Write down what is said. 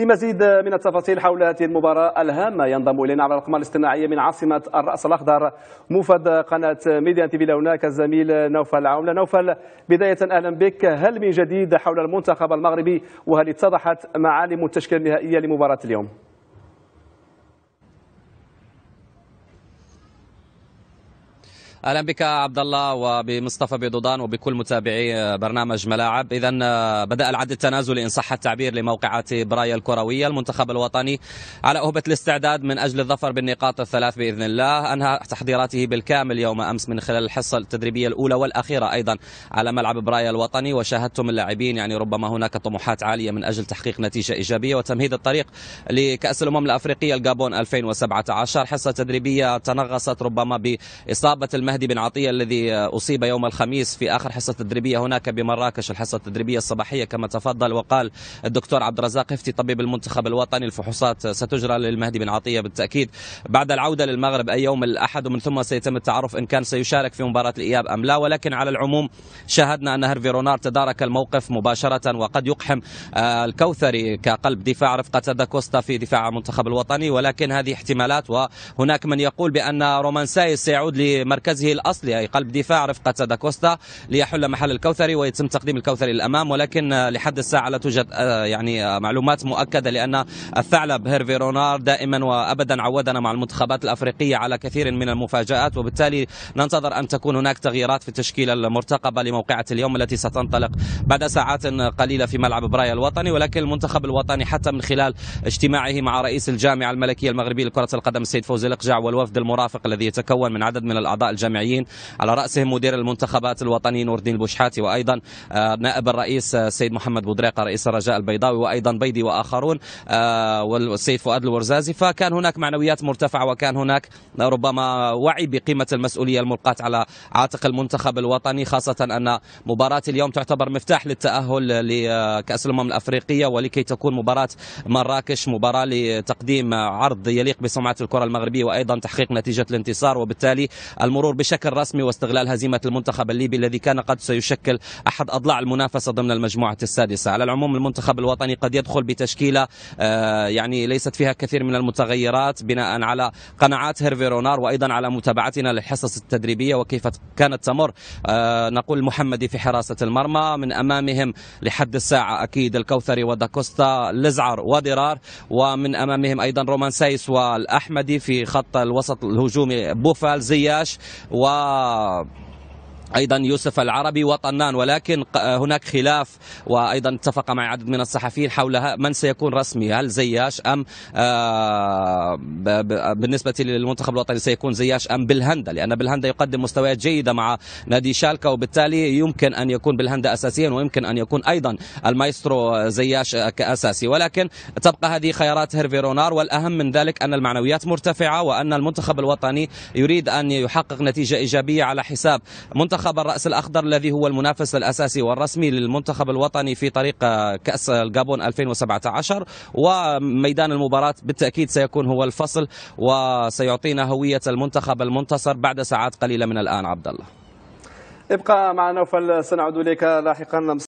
لمزيد من التفاصيل حول هذه المباراة الهامة ينضم إلينا على الأقمار الاصطناعية من عاصمة الرأس الأخضر موفد قناة ميديا تيفي لوناك الزميل نوفل عملة نوفل بداية أهلا بك هل من جديد حول المنتخب المغربي وهل اتضحت معالم التشكيلة النهائية لمباراة اليوم؟ اهلا بك عبد الله وبمصطفى بيضودان وبكل متابعي برنامج ملاعب اذا آه، بدا العد التنازلي ان صح التعبير لموقعات برايا الكرويه المنتخب الوطني على اهبه الاستعداد من اجل الظفر بالنقاط الثلاث باذن الله انهى تحضيراته بالكامل يوم امس من خلال الحصه التدريبيه الاولى والاخيره ايضا على ملعب برايا الوطني وشاهدتم اللاعبين يعني ربما هناك طموحات عاليه من اجل تحقيق نتيجه ايجابيه وتمهيد الطريق لكاس الامم الافريقيه الجابون 2017 حصه تدريبيه تنغصت ربما باصابه مهدي بن عطية الذي أصيب يوم الخميس في آخر حصة تدريبية هناك بمراكش الحصة التدريبية الصباحية كما تفضل وقال الدكتور عبد الرزاق افتي طبيب المنتخب الوطني الفحوصات ستجرى للمهدي بن عطية بالتأكيد بعد العودة للمغرب أي يوم الأحد ومن ثم سيتم التعرف إن كان سيشارك في مباراة الإياب أم لا ولكن على العموم شاهدنا أن هيرفي رونار تدارك الموقف مباشرة وقد يقحم آه، الكوثري كقلب دفاع رفقة داكوستا في دفاع المنتخب الوطني ولكن هذه احتمالات وهناك من يقول بأن رومان سايس سيعود لمركز مركزه الاصلي يعني اي قلب دفاع رفقه داكوستا ليحل محل الكوثري ويتم تقديم الكوثري للامام ولكن لحد الساعه لا توجد آه، يعني آه، معلومات مؤكده لان الثعلب هيرفي رونار دائما وابدا عودنا مع المنتخبات الافريقيه على كثير من المفاجات وبالتالي ننتظر ان تكون هناك تغييرات في التشكيله المرتقبه لموقعه اليوم التي ستنطلق بعد ساعات قليله في ملعب برايا الوطني ولكن المنتخب الوطني حتى من خلال اجتماعه مع رئيس الجامعه الملكيه المغربيه لكره القدم السيد فوزي الاقجع والوفد المرافق الذي يتكون من عدد من الاعضاء الجامعة الجامعيين على رأسهم مدير المنتخبات الوطني نور الدين البوشحاتي وأيضا آه، نائب الرئيس السيد آه، محمد بودريقة رئيس الرجاء البيضاوي وأيضا بيدي وآخرون آه، والسيد فؤاد الورزازي فكان هناك معنويات مرتفعة وكان هناك ربما وعي بقيمة المسؤولية الملقاة على عاتق المنتخب الوطني خاصة أن مباراة اليوم تعتبر مفتاح للتأهل لكأس الأمم الأفريقية ولكي تكون مباراة مراكش مباراة لتقديم عرض يليق بسمعة الكرة المغربية وأيضا تحقيق نتيجة الانتصار وبالتالي المرور بشكل رسمي واستغلال هزيمة المنتخب الليبي الذي كان قد سيشكل أحد أضلاع المنافسة ضمن المجموعة السادسة على العموم المنتخب الوطني قد يدخل بتشكيلة آه، يعني ليست فيها كثير من المتغيرات بناء على قناعات هيرفي رونار وأيضا على متابعتنا للحصص التدريبية وكيف كانت تمر آه، نقول محمدي في حراسة المرمى من أمامهم لحد الساعة أكيد الكوثري وداكوستا لزعر ودرار ومن أمامهم أيضا رومان سايس والأحمدي في خط الوسط الهجومي بوفال زياش 哇。ايضا يوسف العربي وطنان ولكن هناك خلاف وايضا اتفق مع عدد من الصحفيين حول من سيكون رسمي هل زياش ام آه، بالنسبه للمنتخب الوطني سيكون زياش ام بالهندا لان بالهندا يقدم مستويات جيده مع نادي شالكا وبالتالي يمكن ان يكون بالهندا اساسيا ويمكن ان يكون ايضا المايسترو زياش كاساسي ولكن تبقى هذه خيارات هيرفي رونار والاهم من ذلك ان المعنويات مرتفعه وان المنتخب الوطني يريد ان يحقق نتيجه ايجابيه على حساب منتخب منتخب الرأس الأخضر الذي هو المنافس الأساسي والرسمي للمنتخب الوطني في طريق آه، كأس الجابون 2017 وميدان المباراة بالتأكيد سيكون هو الفصل وسيعطينا هوية المنتخب المنتصر بعد ساعات قليلة من الآن عبد الله ابقى معنا وفل سنعود إليك لاحقا